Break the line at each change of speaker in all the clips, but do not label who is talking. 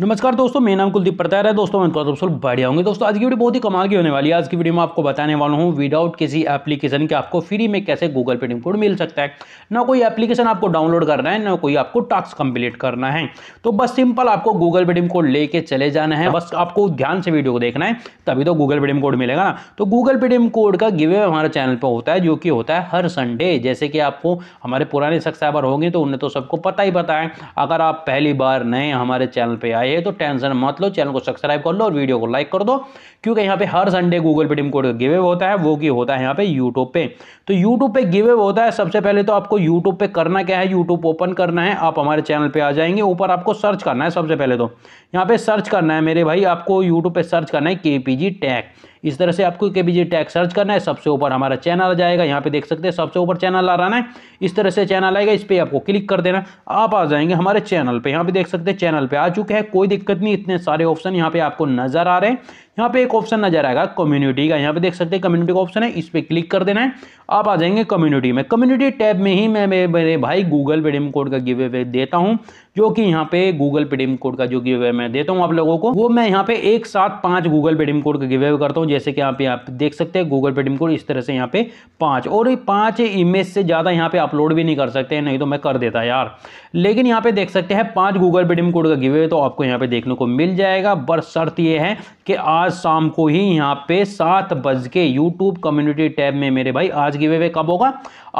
नमस्कार दोस्तों मेरा नाम कुलदीप पटेल है दोस्तों मैं दोस्तों बढ़िया होंगे दोस्तों आज की वीडियो बहुत ही कमाल की होने वाली है आज की वीडियो में आपको बताने वाला हूँ विदाउट किसी एप्लीकेशन के आपको फ्री में कैसे गूगल पे कोड मिल सकता है ना कोई एप्लीकेशन आपको डाउनलोड करना है ना कोई आपको टास्क कंप्लीट करना है तो बस सिंपल आपको गूगल पे कोड लेके चले जाना है बस आपको ध्यान से वीडियो को देखना है तभी तो गूगल पे कोड मिलेगा ना तो गूगल पे कोड का गिवे हमारे चैनल पर होता है जो कि होता है हर संडे जैसे कि आपको हमारे पुराने सब्सक्राइबर होंगे तो उन्हें तो सबको पता ही पता है अगर आप पहली बार नए हमारे चैनल पर आए हैं तो टेंशन मत लो चैनल को सब्सक्राइब कर लो और वीडियो को लाइक कर दो क्योंकि यहाँ पे हर Sunday Google Paytm code giveaway होता है वो की होता है यहाँ पे यूट्यूब पे तो यूट्यूब पे गिवे होता है सबसे पहले तो आपको यूट्यूब पे करना क्या है यूट्यूब ओपन करना है आप हमारे चैनल पर आ जाएंगे ऊपर आपको सर्च करना है सबसे पहले तो यहाँ पे सर्च करना है मेरे भाई आपको यूट्यूब पर सर्च करना है के पी जी टैग इस तरह से आपको के बीजे टैग सर्च करना है सबसे ऊपर हमारा चैनल आ जाएगा यहाँ पे देख सकते हैं सबसे ऊपर चैनल आ रहा है इस तरह से चैनल आएगा इस पर आपको क्लिक कर देना आप आ जाएंगे हमारे चैनल पर यहाँ पे देख सकते हैं चैनल पर आ चुके हैं कोई दिक्कत नहीं इतने सारे ऑप्शन यहाँ पे आपको नजर आ रहे हैं यहाँ पे एक ऑप्शन नजर आएगा कम्युनिटी का यहाँ पे देख सकते हैं कम्युनिटी का ऑप्शन है इस पर क्लिक कर देना है आप आ जाएंगे कम्युनिटी में कम्युनिटी टैब में ही मैं मेरे भाई गूगल पेडीएम कोड का गिव अवे देता हूँ जो कि यहाँ पे गूगल पेडीएम कोड का जो गिव अवे मैं देता हूँ आप लोगों को वो मैं यहाँ पे एक साथ पाँच गूगल पेडीएम कोड का गिव अवे करता हूँ जैसे कि यहाँ पे आप देख सकते हैं गूगल पेडीएम कोड इस तरह से यहाँ पे पाँच और पाँच इमेज से ज़्यादा यहाँ पे अपलोड भी नहीं कर सकते नहीं तो मैं कर देता यार लेकिन यहाँ पे देख सकते हैं पाँच गूगल पेडीएम कोड का गिव अवे तो आपको यहाँ पे देखने को मिल जाएगा बस शर्त ये है कि आप आज शाम को ही यहाँ पे सात बज के यूट्यूब कम्युनिटी टैब में मेरे भाई आज गिवे वे कब होगा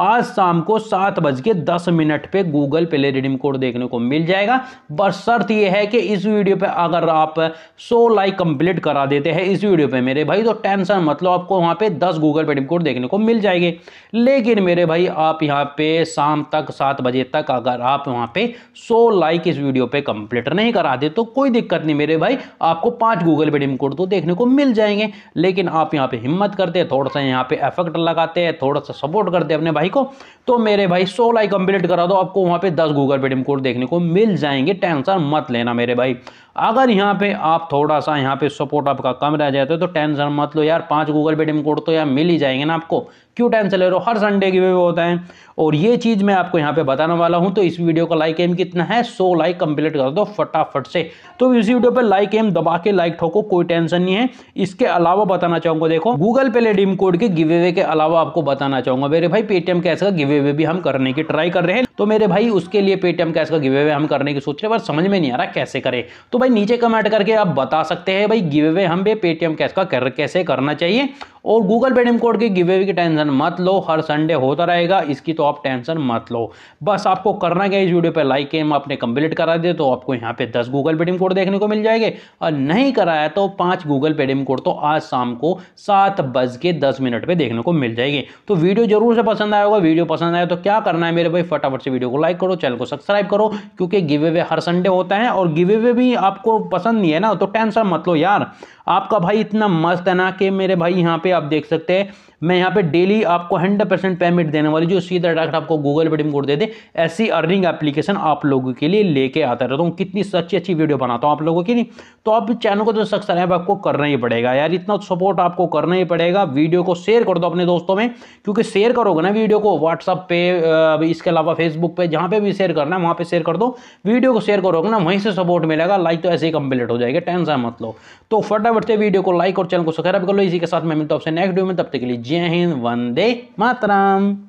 आज शाम को सात बज के दस मिनट पे गूगल प्ले रिडीम कोड देखने को मिल जाएगा बस शर्त यह है कि इस वीडियो पे अगर आप सो लाइक कंप्लीट करा देते हैं इस वीडियो पे मेरे भाई तो टेंशन मतलब आपको वहाँ पे दस गूगल पे रिडीम कोड देखने को मिल जाएंगे लेकिन मेरे भाई आप यहाँ पे शाम तक सात बजे तक अगर आप वहाँ पे सो लाइक इस वीडियो पे कंप्लीट नहीं करा दे तो कोई दिक्कत नहीं मेरे भाई आपको पाँच गूगल पे रिडीम कोड तो देखने को मिल जाएंगे लेकिन आप यहाँ पे हिम्मत करते हैं थोड़ा सा यहाँ पे एफेक्ट लगाते हैं थोड़ा सा सपोर्ट करते अपने भाई को तो मेरे भाई सो लाइक कंप्लीट करा दो आपको वहाँ पे दस गूगल पेटीएम कोड देखने को मिल जाएंगे टेंशन मत लेना मेरे भाई अगर यहाँ पे आप थोड़ा सा यहाँ पे सपोर्ट आपका कम रह जाता है तो टेंशन मत लो यार पांच गूगल पे डिम कोड तो यार मिल ही जाएंगे ना आपको क्यों टेंशन ले रहे हो हर संडे के वे होता है और ये चीज़ मैं आपको यहाँ पे बताने वाला हूँ तो इस वीडियो का लाइक एम कितना है सो लाइक कंप्लीट कर दो फटाफट से तो इस वीडियो पर लाइक एम दबा के लाइक ठोको कोई टेंशन नहीं है इसके अलावा बताना चाहूँगा देखो गूगल पे डिम कोड के गिवे के अलावा आपको बताना चाहूँगा मेरे भाई पेटीएम कैसे का गिवे भी हम करने की ट्राई कर रहे हैं तो मेरे भाई उसके लिए पेटीएम कैश का गिवे हम करने की सोच रहे पर समझ में नहीं आ रहा कैसे करें तो भाई नीचे कमेंट करके आप बता सकते हैं भाई गिव वे हम भी पेटीएम कैश का कर कैसे करना चाहिए और गूगल पेटीएम कोड के गिवे की टेंशन मत लो हर संडे होता रहेगा इसकी तो आप टेंशन मत लो बस आपको करना क्या इस वीडियो पर लाइक एम आपने कंप्लीट करा दिया तो आपको यहाँ पे दस गूगल पेटीएम कोड देखने को मिल जाएंगे और नहीं कराया तो पाँच गूगल पेटीएम कोड तो आज शाम को सात बज के दस मिनट पर देखने को मिल जाएगी तो वीडियो जरूर से पसंद आया होगा वीडियो पसंद आया तो क्या करना है मेरे भाई फटाफट से वीडियो को लाइक करो चैनल को सब्सक्राइब करो क्योंकि गिवे हर संडे होता है और गिवे भी आपको पसंद नहीं है ना तो टेंशन मत लो यार आपका भाई इतना मस्त है ना कि मेरे भाई यहाँ पे आप देख सकते हैं मैं यहाँ पे डेली आपको हंड्रेड परसेंट पेमेंट देने वाली जो सीधा डायरेक्ट आपको गूगल पे टीम कोड दे दे ऐसी अर्निंग एप्लीकेशन आप लोगों के लिए लेके आता रहता हूँ कितनी अच्छी अच्छी वीडियो बनाता हूँ आप लोगों की नहीं तो आप चैनल को तो सब्सक्राइब आपको करना ही पड़ेगा यार इतना सपोर्ट आपको करना ही पड़ेगा वीडियो को शेयर कर दो अपने दोस्तों में क्योंकि शेयर करोगे ना वीडियो को व्हाट्सअप पे इसके अलावा फेसबुक पे जहाँ पे भी शेयर करना है वहाँ पे शेयर कर दो वीडियो को शेयर करोगे ना वहीं से सपोर्ट मिलेगा लाइक तो ऐसे ही कंप्लीट हो जाएगी टेंसा मत लो तो फटाफट बढ़ते वीडियो को लाइक और चैनल को सब्सक्राइब कर लो इसी के साथ मैं मिलता हूँ आपसे नेक्स्ट वीडियो में तब तक के लिए जय हिंद वंदे मातराम